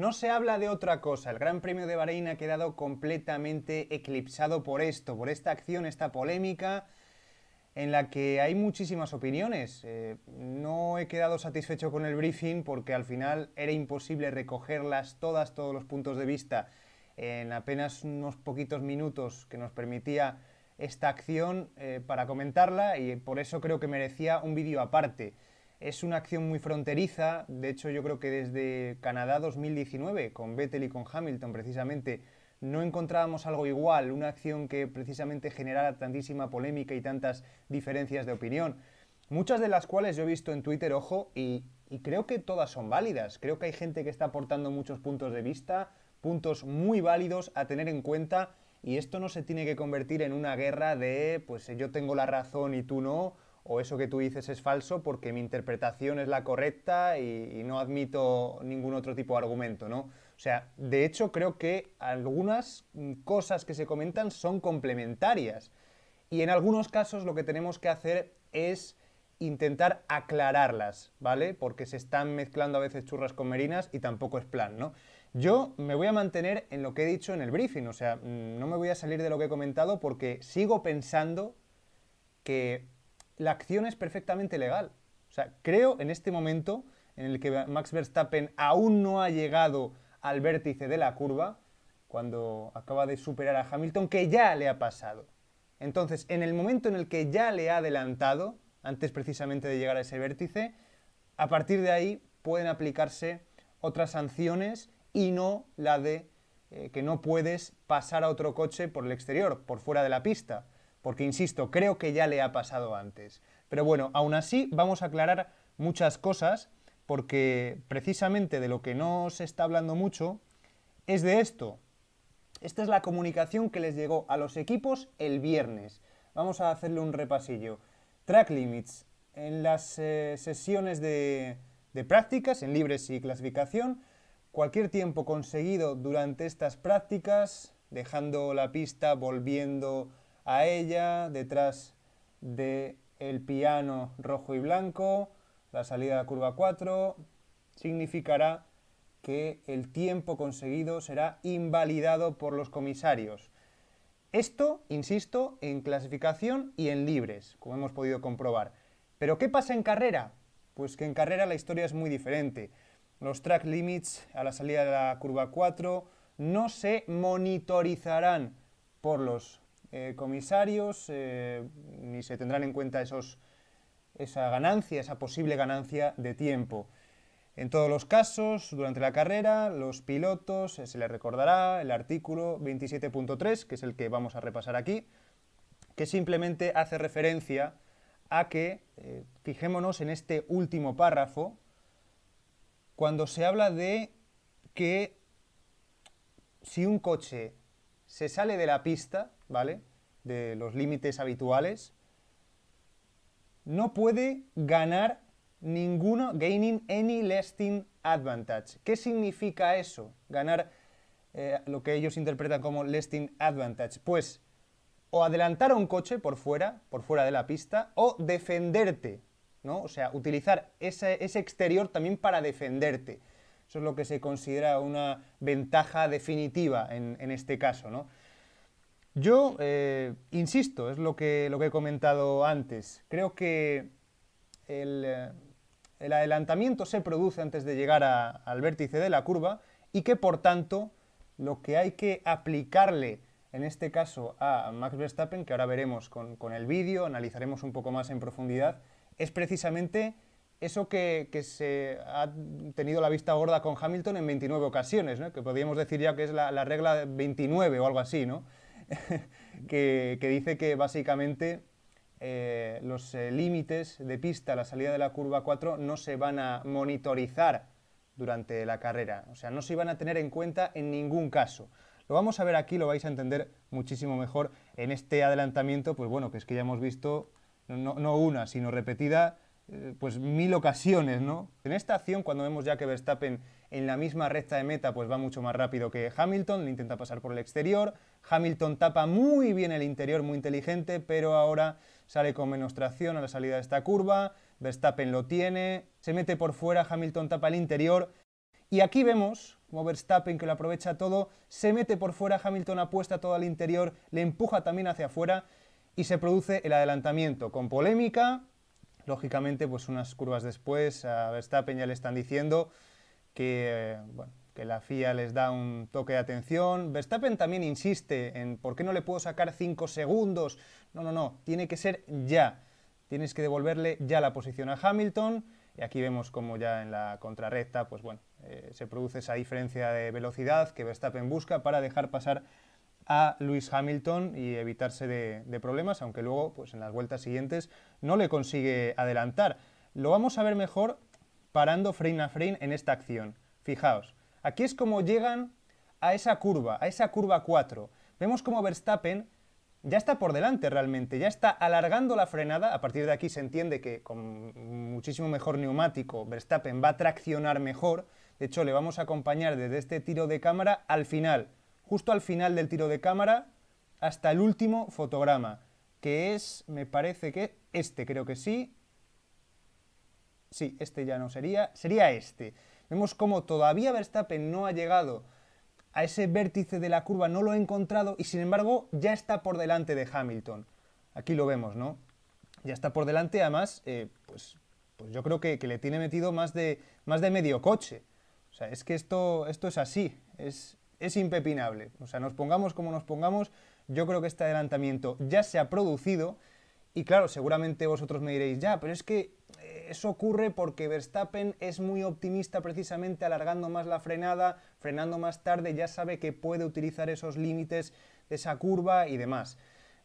No se habla de otra cosa. El Gran Premio de Bahrein ha quedado completamente eclipsado por esto, por esta acción, esta polémica, en la que hay muchísimas opiniones. Eh, no he quedado satisfecho con el briefing porque al final era imposible recogerlas todas, todos los puntos de vista en apenas unos poquitos minutos que nos permitía esta acción eh, para comentarla y por eso creo que merecía un vídeo aparte. Es una acción muy fronteriza, de hecho yo creo que desde Canadá 2019, con Vettel y con Hamilton precisamente, no encontrábamos algo igual, una acción que precisamente generara tantísima polémica y tantas diferencias de opinión, muchas de las cuales yo he visto en Twitter, ojo, y, y creo que todas son válidas, creo que hay gente que está aportando muchos puntos de vista, puntos muy válidos a tener en cuenta y esto no se tiene que convertir en una guerra de, pues yo tengo la razón y tú no, o eso que tú dices es falso porque mi interpretación es la correcta y, no admito ningún otro tipo de argumento, ¿no? O sea, de hecho creo que algunas mm, cosas que se comentan son complementarias y en algunos casos lo que tenemos que hacer es intentar aclararlas, ¿vale? Porque se están mezclando a veces churras con merinas y tampoco es plan, ¿no? Yo me voy a mantener en lo que he dicho en el briefing, o sea, mm, no me voy a salir de lo que he comentado porque sigo pensando que la acción es perfectamente legal. O sea, creo en este momento en el que Max Verstappen aún no ha llegado al vértice de la curva, cuando acaba de superar a Hamilton, que ya le ha pasado. Entonces, en el momento en el que ya le ha adelantado, antes precisamente de llegar a ese vértice, a partir de ahí pueden aplicarse otras sanciones y no la de eh, que no puedes pasar a otro coche por el exterior, por fuera de la pista porque, insisto, creo que ya le ha pasado antes. Pero bueno, aún así vamos a aclarar muchas cosas, porque precisamente de lo que no se está hablando mucho es de esto. Esta es la comunicación que les llegó a los equipos el viernes. Vamos a hacerle un repasillo. Track limits. En las eh, sesiones de prácticas, en libres y clasificación, cualquier tiempo conseguido durante estas prácticas, dejando la pista, volviendo a ella, detrás de piano rojo y blanco, la salida de la curva 4, significará que el tiempo conseguido será invalidado por los comisarios. Esto, insisto, en clasificación y en libres, como hemos podido comprobar. Pero ¿qué pasa en carrera? Pues que en carrera la historia es muy diferente. Los track limits a la salida de la curva 4 no se monitorizarán por los eh, comisarios, eh, ni se tendrán en cuenta esos, esa ganancia, esa posible ganancia de tiempo. En todos los casos, durante la carrera, los pilotos eh, se les recordará el artículo 27.3, que es el que vamos a repasar aquí, que simplemente hace referencia a que, fijémonos en este último párrafo, cuando se habla de que si un coche se sale de la pista, ¿vale? De los límites habituales. No puede ganar ninguno, gaining any lasting advantage. ¿Qué significa eso? Ganar eh, lo que ellos interpretan como lasting advantage. Pues o adelantar a un coche por fuera, por fuera de la pista, o defenderte, ¿no? O sea, utilizar ese, exterior también para defenderte. Eso es lo que se considera una ventaja definitiva en, en este caso, ¿no? Yo eh, insisto, es lo que, lo que he comentado antes. Creo que el, eh, adelantamiento se produce antes de llegar al vértice de la curva y que por tanto lo que hay que aplicarle en este caso a Max Verstappen, que ahora veremos con, el vídeo, analizaremos un poco más en profundidad, es precisamente eso que, se ha tenido la vista gorda con Hamilton en 29 ocasiones, que podríamos decir ya que es la, la regla 29 o algo así, ¿no? que, dice que básicamente eh, los eh, límites de pista, a la salida de la curva 4, no se van a monitorizar durante la carrera, o sea, no se iban a tener en cuenta en ningún caso. Lo vamos a ver aquí, lo vais a entender muchísimo mejor en este adelantamiento, pues bueno, que es que ya hemos visto no, una, sino repetida, eh, pues mil ocasiones, ¿no? En esta acción, cuando vemos ya que Verstappen en la misma recta de meta pues va mucho más rápido que Hamilton, le intenta pasar por el exterior, Hamilton tapa muy bien el interior, muy inteligente, pero ahora sale con menos tracción a la salida de esta curva, Verstappen lo tiene, se mete por fuera, Hamilton tapa el interior, y aquí vemos como Verstappen, que lo aprovecha todo, se mete por fuera, Hamilton apuesta todo al interior, le empuja también hacia afuera y se produce el adelantamiento con polémica. Lógicamente, pues unas curvas después a Verstappen ya le están diciendo que, bueno, que la FIA les da un toque de atención. Verstappen también insiste en por qué no le puedo sacar 5 segundos. No, no, no, tiene que ser ya. Tienes que devolverle ya la posición a Hamilton. Y aquí vemos como ya en la contrarrecta, pues bueno, eh, se produce esa diferencia de velocidad que Verstappen busca para dejar pasar a Luis Hamilton y evitarse de, de, problemas, aunque luego, pues en las vueltas siguientes, no le consigue adelantar. Lo vamos a ver mejor parando frame a frame en esta acción. Fijaos, aquí es como llegan a esa curva, a esa curva 4. Vemos como Verstappen ya está por delante realmente, ya está alargando la frenada. A partir de aquí se entiende que con muchísimo mejor neumático Verstappen va a traccionar mejor. De hecho, le vamos a acompañar desde este tiro de cámara al final, justo al final del tiro de cámara, hasta el último fotograma, que es, me parece que este, creo que sí, Sí, este ya no sería, sería este. Vemos cómo todavía Verstappen no ha llegado a ese vértice de la curva, no lo ha encontrado y sin embargo ya está por delante de Hamilton. Aquí lo vemos, ¿no? Ya está por delante, además, eh, pues, pues, yo creo que, le tiene metido más de, más de medio coche. O sea, es que esto, es así, es, es impepinable. O sea, nos pongamos como nos pongamos, yo creo que este adelantamiento ya se ha producido y claro, seguramente vosotros me diréis, ya, pero es que eh, eso ocurre porque Verstappen es muy optimista precisamente alargando más la frenada, frenando más tarde, ya sabe que puede utilizar esos límites de esa curva y demás.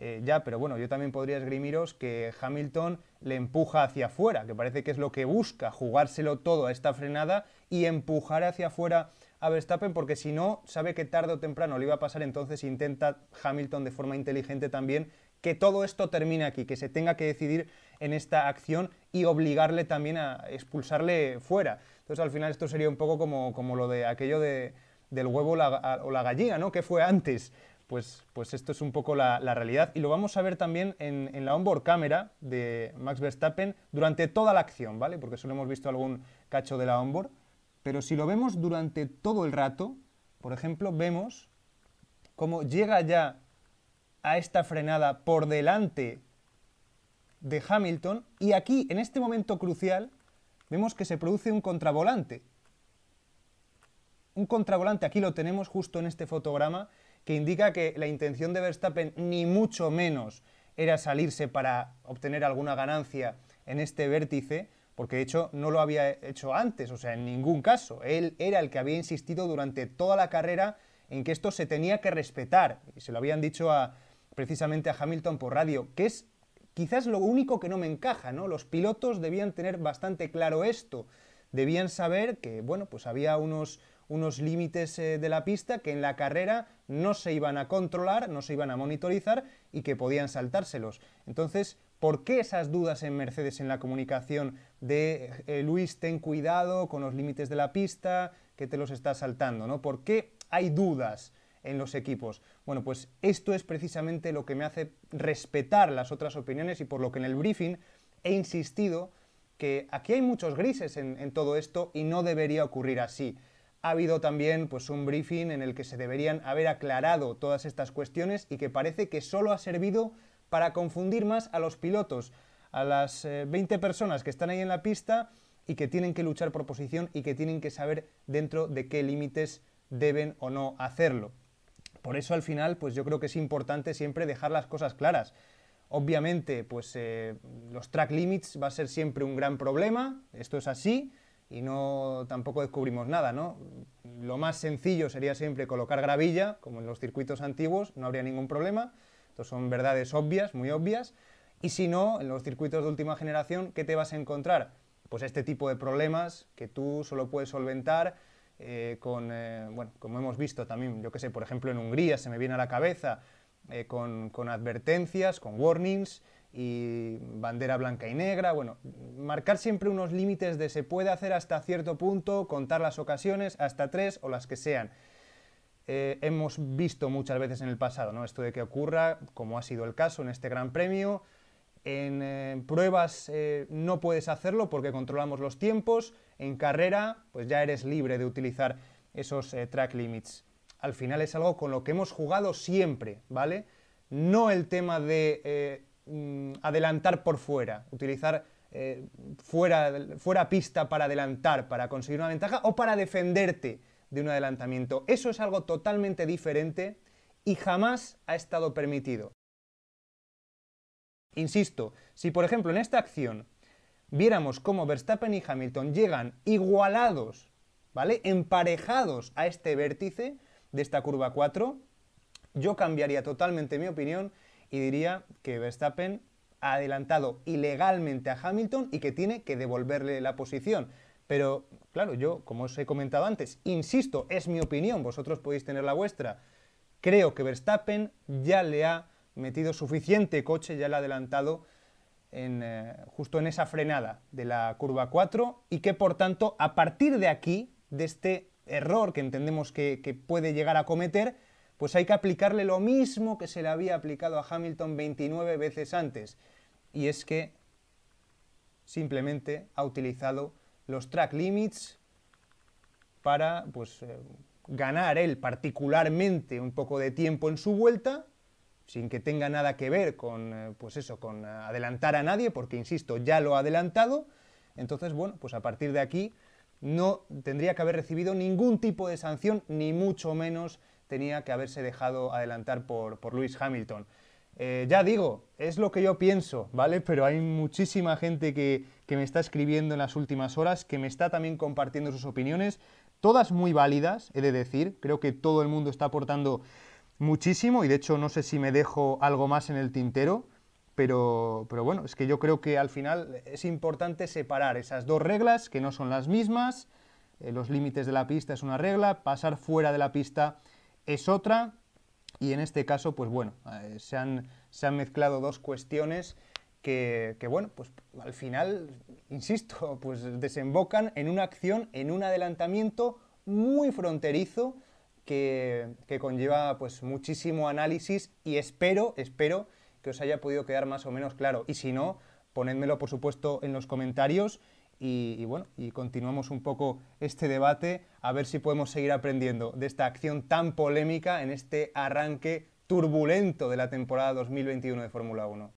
Eh, ya, pero bueno, yo también podría esgrimiros que Hamilton le empuja hacia afuera, que parece que es lo que busca, jugárselo todo a esta frenada y empujar hacia afuera a Verstappen, porque si no, sabe que tarde o temprano le iba a pasar, entonces intenta Hamilton de forma inteligente también que todo esto termine aquí, que se tenga que decidir en esta acción y obligarle también a expulsarle fuera. Entonces al final esto sería un poco como, como lo de aquello de, del huevo o la gallina, ¿no? ¿Qué fue antes? Pues, pues esto es un poco la, realidad y lo vamos a ver también en, la onboard cámara de Max Verstappen durante toda la acción, ¿vale? Porque solo hemos visto algún cacho de la onboard, pero si lo vemos durante todo el rato, por ejemplo, vemos cómo llega ya a esta frenada por delante de Hamilton y aquí, en este momento crucial, vemos que se produce un contravolante. Un contravolante, aquí lo tenemos justo en este fotograma, que indica que la intención de Verstappen ni mucho menos era salirse para obtener alguna ganancia en este vértice, porque de hecho no lo había hecho antes, o sea, en ningún caso. Él era el que había insistido durante toda la carrera en que esto se tenía que respetar. Y se lo habían dicho a, precisamente a Hamilton por radio, que es quizás lo único que no me encaja, ¿no? Los pilotos debían tener bastante claro esto, debían saber que, bueno, pues había unos, límites eh, de la pista que en la carrera no se iban a controlar, no se iban a monitorizar y que podían saltárselos. Entonces, ¿por qué esas dudas en Mercedes en la comunicación de eh, eh, Luis, ten cuidado con los límites de la pista, que te los estás saltando, ¿no? ¿Por qué hay dudas? en los equipos. Bueno, pues esto es precisamente lo que me hace respetar las otras opiniones y por lo que en el briefing he insistido que aquí hay muchos grises en, todo esto y no debería ocurrir así. Ha habido también pues, un briefing en el que se deberían haber aclarado todas estas cuestiones y que parece que solo ha servido para confundir más a los pilotos, a las 20 eh, personas que están ahí en la pista y que tienen que luchar por posición y que tienen que saber dentro de qué límites deben o no hacerlo. Por eso al final, pues yo creo que es importante siempre dejar las cosas claras. Obviamente, pues eh, los track limits va a ser siempre un gran problema, esto es así, y no tampoco descubrimos nada, Lo más sencillo sería siempre colocar gravilla, como en los circuitos antiguos, no habría ningún problema. Entonces son verdades obvias, muy obvias. Y si no, en los circuitos de última generación, ¿qué te vas a encontrar? Pues este tipo de problemas que tú solo puedes solventar eh, con, eh, bueno, como hemos visto también, yo que sé, por ejemplo en Hungría se me viene a la cabeza, eh, con, advertencias, con warnings y bandera blanca y negra. Bueno, marcar siempre unos límites de se puede hacer hasta cierto punto, contar las ocasiones, hasta tres o las que sean. hemos visto muchas veces en el pasado ¿no? esto de que ocurra, como ha sido el caso en este Gran Premio, en eh, pruebas eh, no puedes hacerlo porque controlamos los tiempos. En carrera, pues ya eres libre de utilizar esos eh, track limits. Al final es algo con lo que hemos jugado siempre, ¿vale? No el tema de mm, adelantar por fuera, utilizar fuera pista para adelantar, para conseguir una ventaja o para defenderte de un adelantamiento. Eso es algo totalmente diferente y jamás ha estado permitido. Insisto, si por ejemplo en esta acción viéramos cómo Verstappen y Hamilton llegan igualados, ¿vale? Emparejados a este vértice de esta curva 4, yo cambiaría totalmente mi opinión y diría que Verstappen ha adelantado ilegalmente a Hamilton y que tiene que devolverle la posición. Pero claro, yo, como os he comentado antes, insisto, es mi opinión, vosotros podéis tener la vuestra. Creo que Verstappen ya le ha metido suficiente coche, ya le ha adelantado en, eh, justo en esa frenada de la curva 4 y que por tanto a partir de aquí, de este error que entendemos que, puede llegar a cometer, pues hay que aplicarle lo mismo que se le había aplicado a Hamilton 29 veces antes. Y es que simplemente ha utilizado los track limits para pues, eh, ganar él particularmente un poco de tiempo en su vuelta sin que tenga nada que ver con, eh, pues eso, con adelantar a nadie, porque insisto, ya lo ha adelantado. Entonces, bueno, pues a partir de aquí no tendría que haber recibido ningún tipo de sanción, ni mucho menos tenía que haberse dejado adelantar por, por Lewis Hamilton. Eh, ya digo, es lo que yo pienso, ¿vale? Pero hay muchísima gente que, que me está escribiendo en las últimas horas, que me está también compartiendo sus opiniones, todas muy válidas, he de decir, creo que todo el mundo está aportando muchísimo y de hecho no sé si me dejo algo más en el tintero, pero, bueno, es que yo creo que al final es importante separar esas dos reglas que no son las mismas, eh, los límites de la pista es una regla, pasar fuera de la pista es otra y en este caso pues bueno, eh, se, han, mezclado dos cuestiones que, que, bueno, pues al final, insisto, pues desembocan en una acción, en un adelantamiento muy fronterizo que, conlleva pues muchísimo análisis y espero, espero que os haya podido quedar más o menos claro. Y si no, ponedmelo por supuesto en los comentarios y, bueno, y continuamos un poco este debate a ver si podemos seguir aprendiendo de esta acción tan polémica en este arranque turbulento de la temporada 2021 de Fórmula 1.